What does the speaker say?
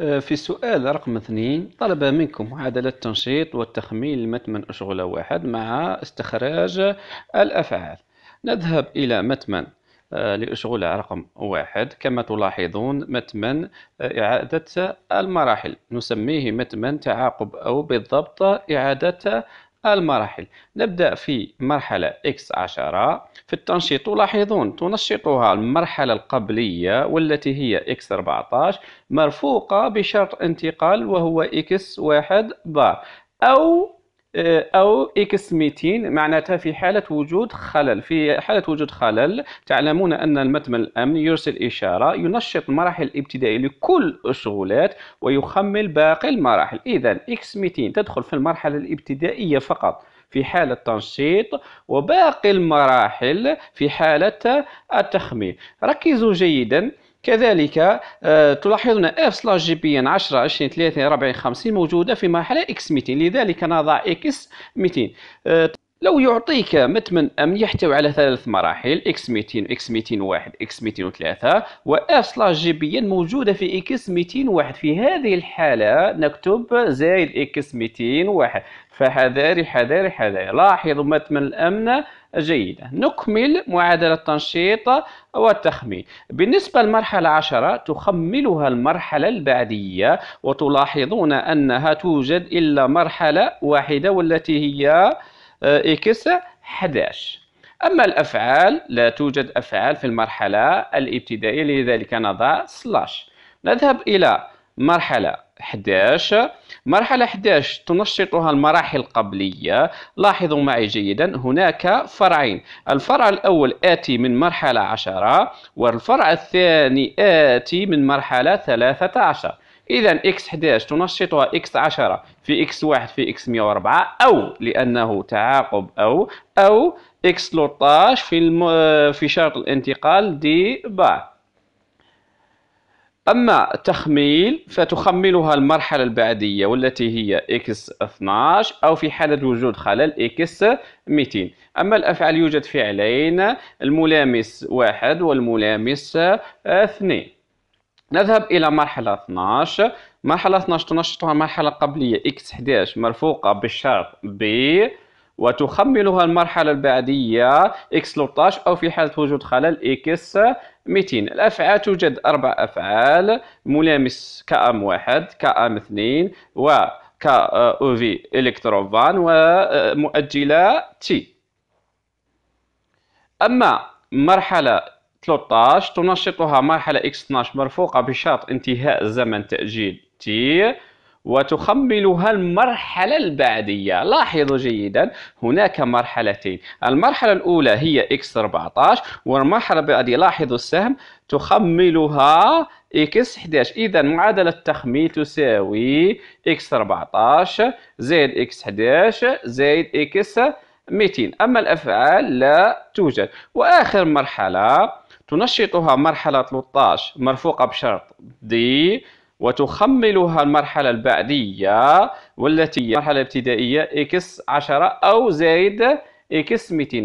آه، في السؤال رقم اثنين طلب منكم معادلة تنشيط والتخمين لمتمن أشغل واحد مع استخراج الأفعال نذهب إلى متمن آه، لأشغل رقم واحد كما تلاحظون متمن آه، إعادة المراحل نسميه متمن تعاقب أو بالضبط إعادة المراحل نبدأ في مرحلة X10 في التنشيط تلاحظون تنشطها المرحلة القبلية والتي هي X14 مرفوقة بشرط انتقال وهو X1 بار أو أو إكس ميتين معناتها في حالة وجود خلل في حالة وجود خلل تعلمون أن المتمن الأمني يرسل إشارة ينشط المراحل الابتدائية لكل الشغلات ويخمل باقي المراحل إذا إكس ميتين تدخل في المرحلة الابتدائية فقط في حالة تنشيط وباقي المراحل في حالة التخمير ركزوا جيداً كذلك آه، تلاحظون اف سلاش جي بي ان 10 20 30 40 50 موجوده في مرحله اكس 200 لذلك نضع اكس آه، 200 لو يعطيك متمن أم يحتوي على ثلاث مراحل اكس 200 اكس 201 اكس 203 سلاش وf جبيا موجودة في اكس 201 في هذه الحالة نكتب زايد اكس x201 فحذاري حذاري حذاري لاحظوا متمن الأمن جيدة نكمل معادلة التنشيط والتخمين بالنسبة للمرحلة 10 تخملها المرحلة البعدية وتلاحظون أنها توجد إلا مرحلة واحدة والتي هي آه، إكس 11 أما الأفعال لا توجد أفعال في المرحلة الابتدائية لذلك نضع سلاش نذهب إلى مرحلة 11 مرحلة 11 تنشطها المراحل القبلية لاحظوا معي جيدا هناك فرعين الفرع الأول آتي من مرحلة 10 والفرع الثاني آتي من مرحلة 13 اذا اكس 11 تنشطها اكس 10 في اكس 1 في اكس 104 او لانه تعاقب او او اكس 13 في الم... في شرط الانتقال دي با أما تخميل فتخملها المرحلة البعدية والتي هي اكس 12 أو في حالة وجود خلل اكس 200 أما الأفعال يوجد فعلين الملامس واحد والملامس اثنين نذهب إلى مرحلة 12 مرحلة 12 تنشطها مرحلة قبلية X11 مرفوقة بالشرط B وتخملها المرحلة البعدية X13 أو في حالة وجود خلل X200 الأفعال توجد أربع أفعال ملامس كأم واحد كأم اثنين و ك او في إلكتروفان ومؤجلة تي أما مرحلة 13 تنشطها مرحلة X12 مرفوقة بشرط انتهاء زمن تأجيل T وتخملها المرحلة البعدية لاحظوا جيدا هناك مرحلتين المرحلة الأولى هي X14 والمرحلة البعدية لاحظوا السهم تخملها X11 إذا معادلة التخميل تساوي X14 زائد X11 زائد X 200 أما الأفعال لا توجد وآخر مرحلة تنشطها مرحلة 13 مرفوقة بشرط دي وتخملها المرحلة البعدية والتي هي المرحلة اكس x10 أو اكس x200